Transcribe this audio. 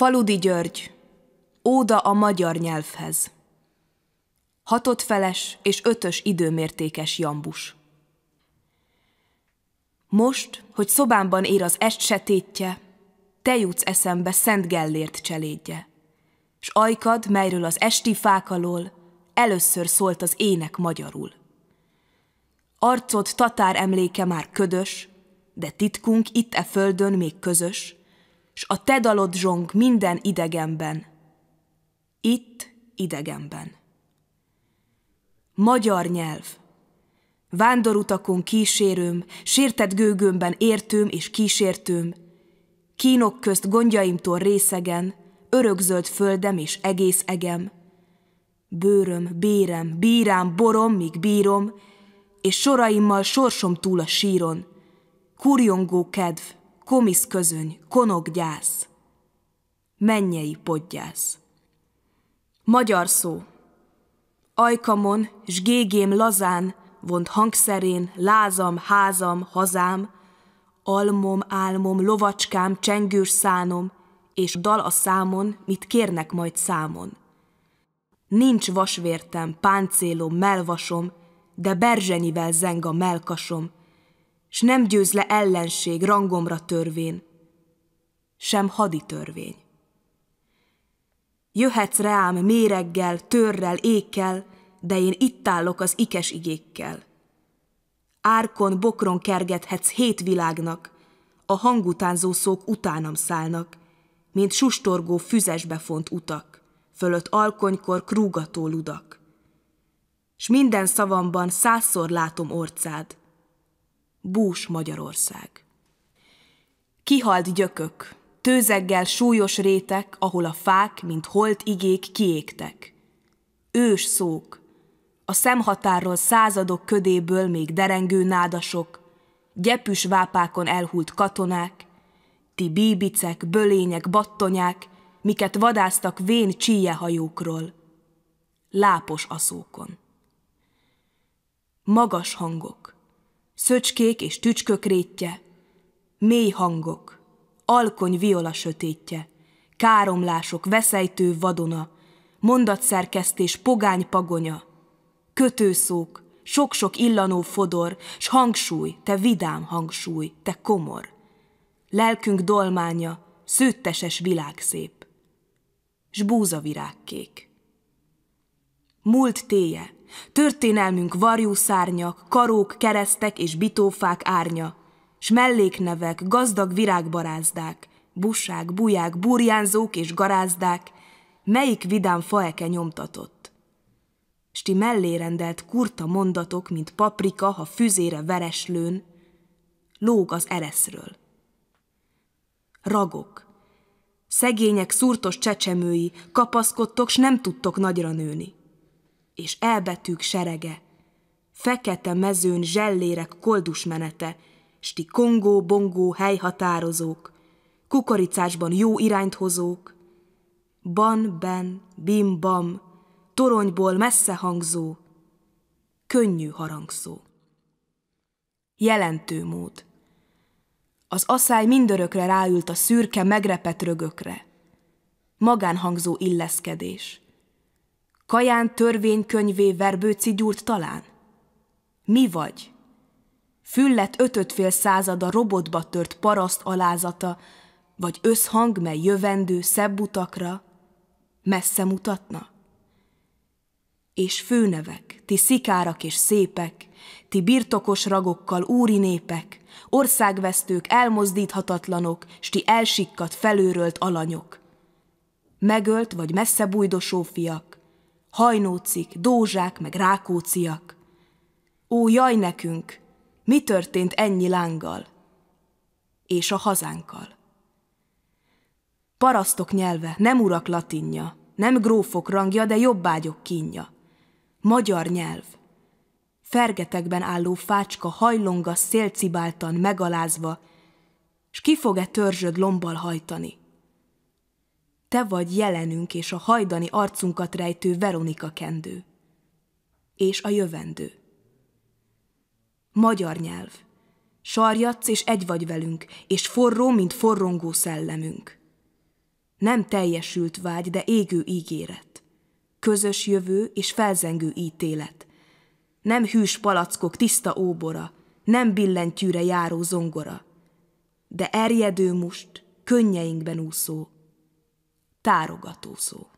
Faludi György, Óda a magyar nyelvhez. feles és ötös időmértékes jambus. Most, hogy szobámban ér az est setétje, te jutsz eszembe Szent Gellért cselédje, s ajkad, melyről az esti fák alól először szólt az ének magyarul. Arcod tatár emléke már ködös, de titkunk itt e földön még közös, s a te dalod zsong minden idegenben. Itt idegenben. Magyar nyelv. Vándorutakon kísérőm, sértett gőgömben értőm és kísértőm, kínok közt gondjaimtól részegen, örökzöld földem és egész egem, bőröm, bérem, bírám, borom, míg bírom, és soraimmal sorsom túl a síron, kurjongó kedv, komisz közöny, gyász, mennyei podgyász. Magyar szó. Ajkamon, s gégém lazán, vont hangszerén, lázam, házam, hazám, almom, álmom, lovacskám, csengős szánom, és dal a számon, mit kérnek majd számon. Nincs vasvértem, páncélom, melvasom, de berzsenyivel zeng a melkasom, s nem győz le ellenség rangomra törvén, sem haditörvény. Jöhetsz rám méreggel, törrel, ékkel, de én itt állok az ikes igékkel. Árkon, bokron kergethetsz hét világnak, a hangutánzó szók utánam szállnak, mint sustorgó füzesbe font utak, fölött alkonykor krúgató ludak. S minden szavamban százszor látom orcád, Bús Magyarország. Kihalt gyökök, tőzeggel súlyos rétek, ahol a fák, mint holt igék kiégtek. Ős szók, a szemhatárról századok ködéből még derengő nádasok, gyepüs vápákon elhult katonák, ti bíbicek, bölények, battonyák, miket vadáztak vén csíjehajókról, lápos aszókon. Magas hangok, szöcskék és tücskök rétje, mély hangok, alkony viola sötétje, káromlások veszejtő vadona, mondatszerkesztés pogány pagonya, kötőszók, sok-sok illanó fodor, s hangsúly, te vidám hangsúly, te komor. Lelkünk dolmánya, szőtteses világszép, s búzavirágkék. Múlt téje, Történelmünk varjúszárnyak, karók, keresztek és bitófák árnya, s melléknevek, gazdag virágbarázdák, busák, buják, burjánzók és garázdák, melyik vidám faeke nyomtatott. S ti mellé rendelt kurta mondatok, mint paprika, ha füzére vereslőn, lóg az ereszről. Ragok, szegények szúrtos csecsemői, kapaszkodtok, s nem tudtok nagyra nőni és elbetűk serege, fekete mezőn zsellérek koldus menete, sti kongó-bongó helyhatározók, kukoricásban jó irányt hozók, ban-ben, bim-bam, toronyból messze hangzó, könnyű harangszó. Jelentő mód. Az asszály mindörökre ráült a szürke, megrepet rögökre. Magánhangzó illeszkedés. Kaján törvénykönyvé verbőci gyúrt talán? Mi vagy? Füllet ötötfél százada robotba tört paraszt alázata, vagy összhang, mely jövendő szebb utakra messze mutatna? És főnevek, ti szikárak és szépek, ti birtokos ragokkal úri népek, országvesztők, elmozdíthatatlanok, s ti elsikkadt, felőrölt alanyok. Megölt vagy messze bújdosó fiak, hajnócik, dózsák meg rákóciak. Ó, jaj nekünk, mi történt ennyi lánggal? És a hazánkkal. Parasztok nyelve, nem urak latinja, nem grófok rangja, de jobbágyok kínja. Magyar nyelv. Fergetekben álló fácska hajlonga szélcibáltan megalázva, s ki fog-e törzsöd lombbal hajtani? te vagy jelenünk és a hajdani arcunkat rejtő Veronika kendő. És a jövendő. Magyar nyelv. Sarjadsz, és egy vagy velünk, és forró, mint forrongó szellemünk. Nem teljesült vágy, de égő ígéret. Közös jövő és felzengő ítélet. Nem hűs palackok tiszta óbora, nem billentyűre járó zongora. De erjedő must, könnyeinkben úszó, tárogató szó.